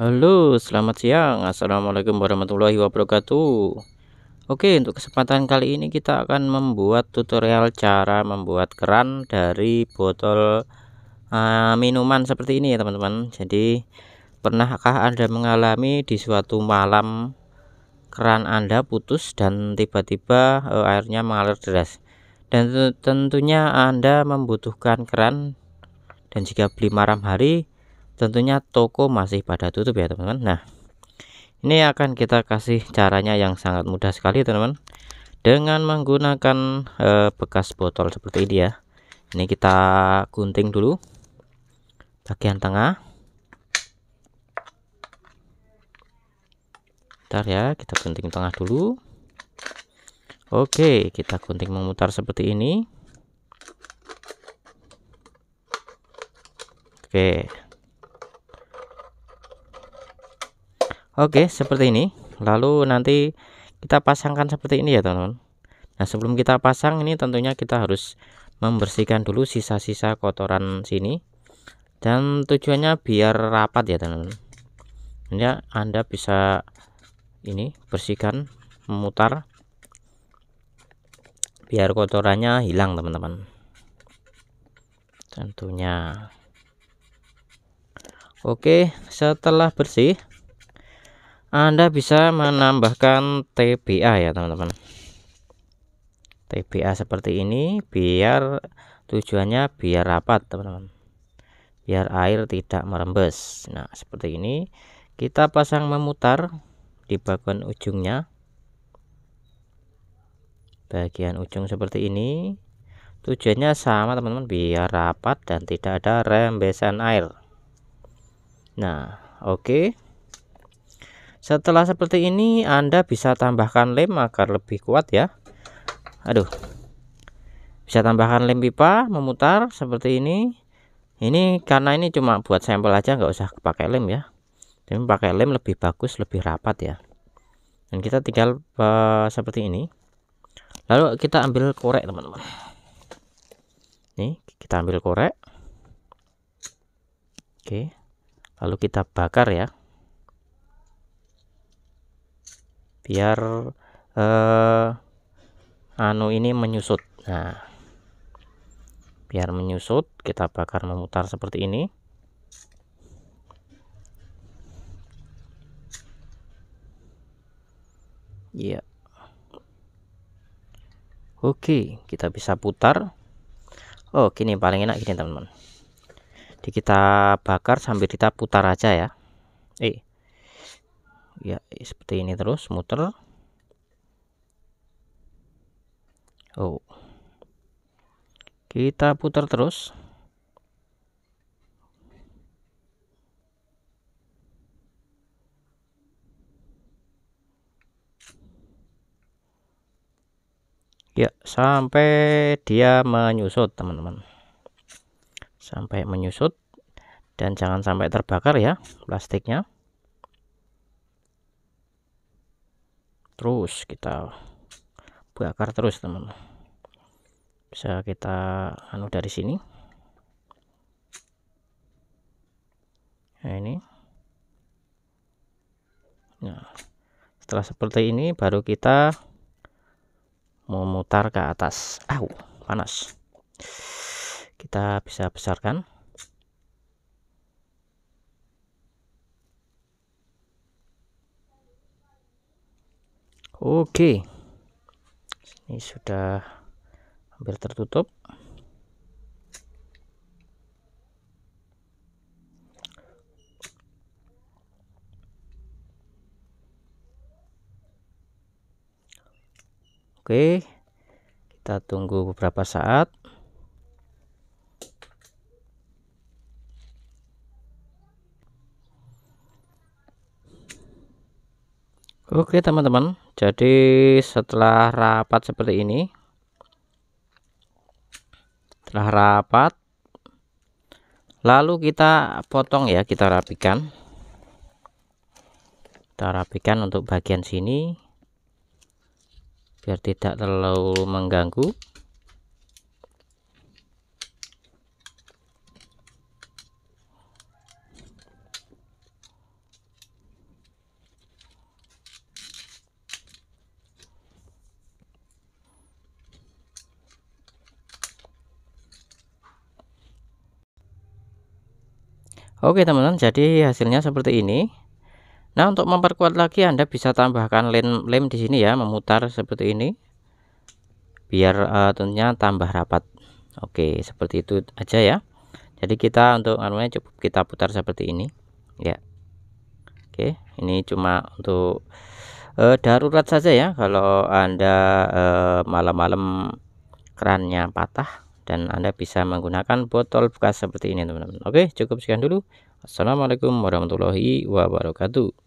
Halo, selamat siang. Assalamualaikum warahmatullahi wabarakatuh. Oke, untuk kesempatan kali ini kita akan membuat tutorial cara membuat keran dari botol uh, minuman seperti ini ya, teman-teman. Jadi, pernahkah Anda mengalami di suatu malam keran Anda putus dan tiba-tiba uh, airnya mengalir deras? Dan tentunya Anda membutuhkan keran dan jika beli malam hari tentunya toko masih pada tutup ya teman-teman nah ini akan kita kasih caranya yang sangat mudah sekali teman-teman dengan menggunakan e, bekas botol seperti ini ya ini kita gunting dulu bagian tengah bentar ya kita gunting tengah dulu oke kita gunting memutar seperti ini oke Oke seperti ini lalu nanti kita pasangkan seperti ini ya teman-teman Nah sebelum kita pasang ini tentunya kita harus membersihkan dulu sisa-sisa kotoran sini dan tujuannya biar rapat ya teman-teman ya Anda bisa ini bersihkan memutar biar kotorannya hilang teman-teman tentunya Oke setelah bersih anda bisa menambahkan TBA ya teman-teman TBA seperti ini biar tujuannya biar rapat teman-teman biar air tidak merembes nah seperti ini kita pasang memutar di bagian ujungnya bagian ujung seperti ini tujuannya sama teman-teman biar rapat dan tidak ada rembesan air nah oke okay setelah seperti ini Anda bisa tambahkan lem agar lebih kuat ya aduh bisa tambahkan lem pipa memutar seperti ini ini karena ini cuma buat sampel aja nggak usah pakai lem ya ini pakai lem lebih bagus lebih rapat ya dan kita tinggal uh, seperti ini lalu kita ambil korek teman-teman nih kita ambil korek oke lalu kita bakar ya biar eh, anu ini menyusut nah biar menyusut kita bakar memutar seperti ini ya yeah. oke okay, kita bisa putar oh gini paling enak gini teman-teman jadi kita bakar sambil kita putar aja ya eh ya seperti ini terus muter Oh kita putar terus ya sampai dia menyusut teman-teman sampai menyusut dan jangan sampai terbakar ya plastiknya terus kita bakar terus teman bisa kita anu dari sini nah ini nah setelah seperti ini baru kita memutar ke atas Ah, panas kita bisa besarkan Oke. Ini sudah hampir tertutup. Oke. Kita tunggu beberapa saat. Oke teman-teman jadi setelah rapat seperti ini setelah rapat lalu kita potong ya kita rapikan kita rapikan untuk bagian sini biar tidak terlalu mengganggu Oke teman-teman jadi hasilnya seperti ini Nah untuk memperkuat lagi Anda bisa tambahkan lem, lem di sini ya memutar seperti ini biar uh, tentunya tambah rapat Oke seperti itu aja ya jadi kita untuk namanya cukup kita putar seperti ini ya Oke ini cuma untuk uh, darurat saja ya kalau Anda eh, malam-malam uh, kerannya patah dan Anda bisa menggunakan botol bekas seperti ini teman-teman. Oke cukup sekian dulu. Assalamualaikum warahmatullahi wabarakatuh.